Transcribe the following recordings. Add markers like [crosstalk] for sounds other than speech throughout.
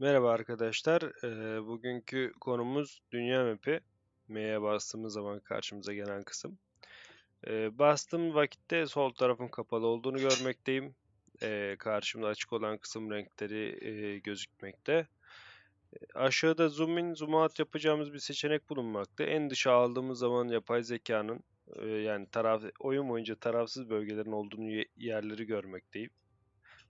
Merhaba arkadaşlar. bugünkü konumuz dünya map'i. M'ye bastığımız zaman karşımıza gelen kısım. E, bastığım vakitte sol tarafın kapalı olduğunu görmekteyim. karşımda açık olan kısım renkleri gözükmekte. Aşağıda zoom in, zoom out yapacağımız bir seçenek bulunmakta. En dışa aldığımız zaman yapay zekanın yani taraf, oyun boyunca tarafsız bölgelerin olduğunu yerleri görmekteyim.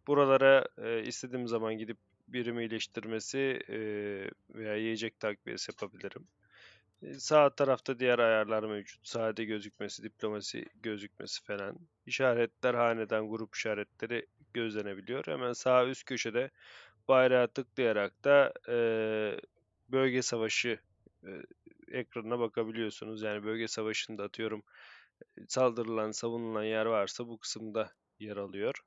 Buralara e, istediğim zaman gidip birimi iyileştirmesi e, veya yiyecek takviyesi yapabilirim. E, sağ tarafta diğer ayarlar mevcut. Sade gözükmesi, diplomasi gözükmesi falan. İşaretler, haneden grup işaretleri gözlenebiliyor. Hemen sağ üst köşede bayrağı tıklayarak da e, bölge savaşı e, ekranına bakabiliyorsunuz. Yani bölge savaşında atıyorum saldırılan, savunulan yer varsa bu kısımda yer alıyor.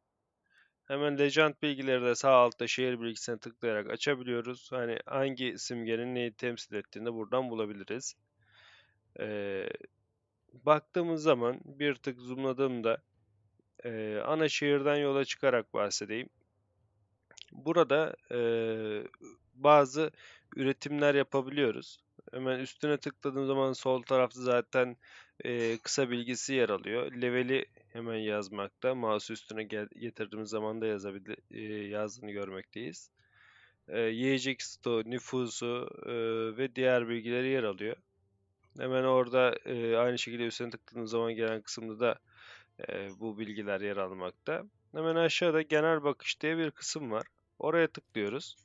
Hemen legend bilgileri de sağ altta şehir bilgisine tıklayarak açabiliyoruz. Hani hangi simgenin neyi temsil ettiğini buradan bulabiliriz. Ee, baktığımız zaman bir tık zoomladığımda e, ana şehirden yola çıkarak bahsedeyim. Burada e, bazı üretimler yapabiliyoruz. Hemen üstüne tıkladığım zaman sol tarafta zaten e, kısa bilgisi yer alıyor. Leveli hemen yazmakta. Mouse üstüne getirdiğimiz zaman da yazabil e, yazdığını görmekteyiz. E, yiyecek stoğu, nüfusu e, ve diğer bilgileri yer alıyor. Hemen orada e, aynı şekilde üstüne tıkladığımız zaman gelen kısımda da e, bu bilgiler yer almakta. Hemen aşağıda genel bakış diye bir kısım var. Oraya tıklıyoruz.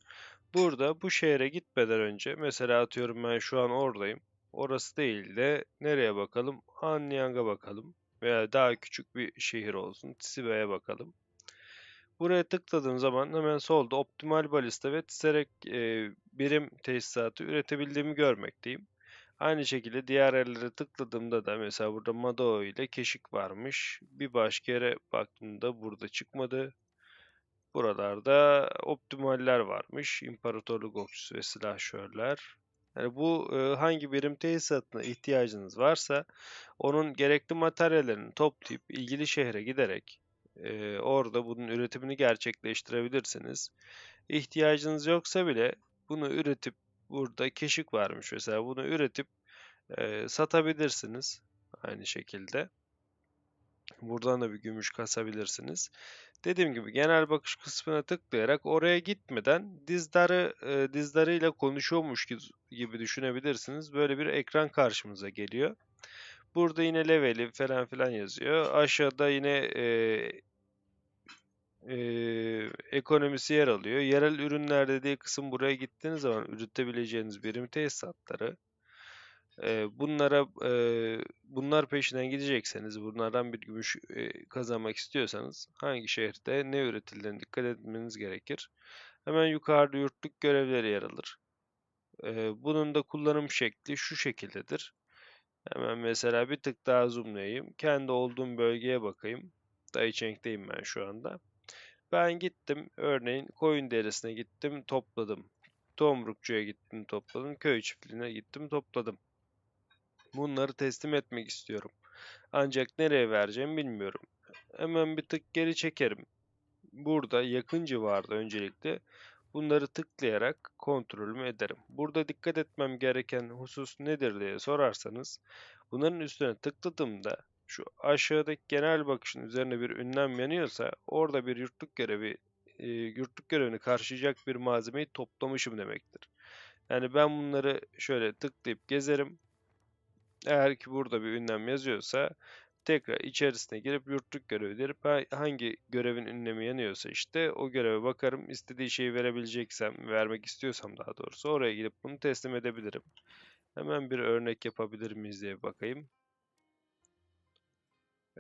Burada bu şehre gitmeden önce mesela atıyorum ben şu an oradayım. Orası değil de nereye bakalım? Hanyang'a bakalım veya daha küçük bir şehir olsun. Sibe'ye bakalım. Buraya tıkladığım zaman hemen solda optimal balista ve tiserek e, birim tesisatı üretebildiğimi görmekteyim. Aynı şekilde diğer yerlere tıkladığımda da mesela burada Mado ile keşik varmış. Bir başka yere baktığımda burada çıkmadı. Buralarda optimaller varmış. İmparatorluk okçusu ve silahşörler. Yani bu e, hangi birim tesisatına ihtiyacınız varsa onun gerekli materyallerini toplayıp ilgili şehre giderek e, orada bunun üretimini gerçekleştirebilirsiniz. İhtiyacınız yoksa bile bunu üretip burada keşik varmış mesela bunu üretip e, satabilirsiniz aynı şekilde. Buradan da bir gümüş kasabilirsiniz. Dediğim gibi genel bakış kısmına tıklayarak oraya gitmeden dizleri e, dizleriyle konuşuyormuş gibi düşünebilirsiniz. Böyle bir ekran karşımıza geliyor. Burada yine leveli falan filan yazıyor. Aşağıda yine e, e, ekonomisi yer alıyor. Yerel ürünler dediği kısım buraya gittiğiniz zaman üretebileceğiniz birim tesisatları, bunlara bunlar peşinden gidecekseniz, bunlardan bir gümüş kazanmak istiyorsanız hangi şehirde ne üretildiğine dikkat etmeniz gerekir. Hemen yukarıda yurtluk görevleri yer alır. bunun da kullanım şekli şu şekildedir. Hemen mesela bir tık daha zoomlayayım. Kendi olduğum bölgeye bakayım. Daicheng'deyim ben şu anda. Ben gittim örneğin koyun derisine gittim topladım. Tomrukçu'ya gittim topladım. Köy çiftliğine gittim topladım. Bunları teslim etmek istiyorum. Ancak nereye vereceğimi bilmiyorum. Hemen bir tık geri çekerim. Burada yakın civarda öncelikle bunları tıklayarak kontrolümü ederim. Burada dikkat etmem gereken husus nedir diye sorarsanız bunların üstüne tıkladığımda şu aşağıdaki genel bakışın üzerine bir ünlem yanıyorsa orada bir yurtluk görevi e, yurtluk görevini karşılayacak bir malzemeyi toplamışım demektir. Yani ben bunları şöyle tıklayıp gezerim. Eğer ki burada bir ünlem yazıyorsa tekrar içerisine girip yurtluk görevi derip hangi görevin ünlemi yanıyorsa işte o göreve bakarım. istediği şeyi verebileceksem, vermek istiyorsam daha doğrusu oraya gidip bunu teslim edebilirim. Hemen bir örnek yapabilir miyiz diye bakayım.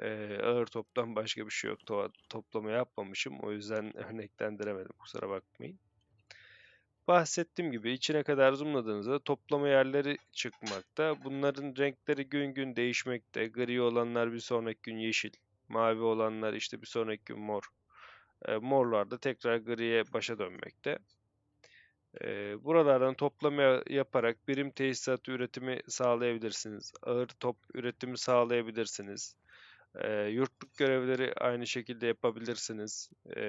Ee, ağır toptan başka bir şey yok. To toplama yapmamışım. O yüzden [laughs] örneklendiremedim. Kusura bakmayın. Bahsettiğim gibi içine kadar zoomladığınızda toplama yerleri çıkmakta. Bunların renkleri gün gün değişmekte. Gri olanlar bir sonraki gün yeşil, mavi olanlar işte bir sonraki gün mor. E, morlar da tekrar griye başa dönmekte. E, buralardan toplama yaparak birim tesisat üretimi sağlayabilirsiniz. Ağır top üretimi sağlayabilirsiniz. E, yurtluk görevleri aynı şekilde yapabilirsiniz. E,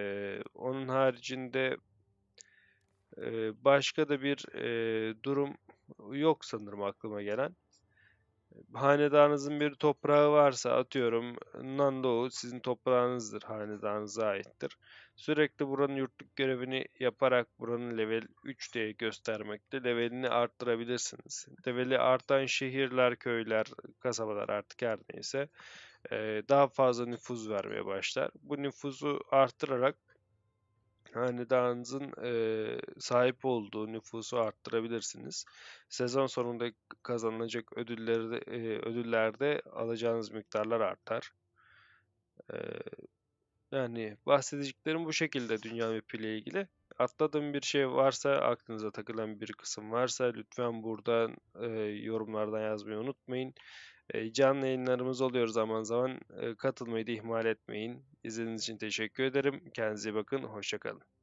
onun haricinde başka da bir e, durum yok sanırım aklıma gelen. Hanedanınızın bir toprağı varsa atıyorum Nandoğu sizin toprağınızdır, hanedanınıza aittir. Sürekli buranın yurtluk görevini yaparak buranın level 3 diye göstermekte levelini arttırabilirsiniz. Leveli artan şehirler, köyler, kasabalar artık her neyse daha fazla nüfuz vermeye başlar. Bu nüfuzu arttırarak hanedanınızın e, sahip olduğu nüfusu arttırabilirsiniz. Sezon sonunda kazanılacak ödüllerde, e, ödüllerde alacağınız miktarlar artar. E, yani bahsedeceklerim bu şekilde dünya mapi ile ilgili atladığım bir şey varsa, aklınıza takılan bir kısım varsa lütfen buradan e, yorumlardan yazmayı unutmayın. E, canlı yayınlarımız oluyor zaman zaman. E, katılmayı da ihmal etmeyin. İzlediğiniz için teşekkür ederim. Kendinize bakın. Hoşçakalın.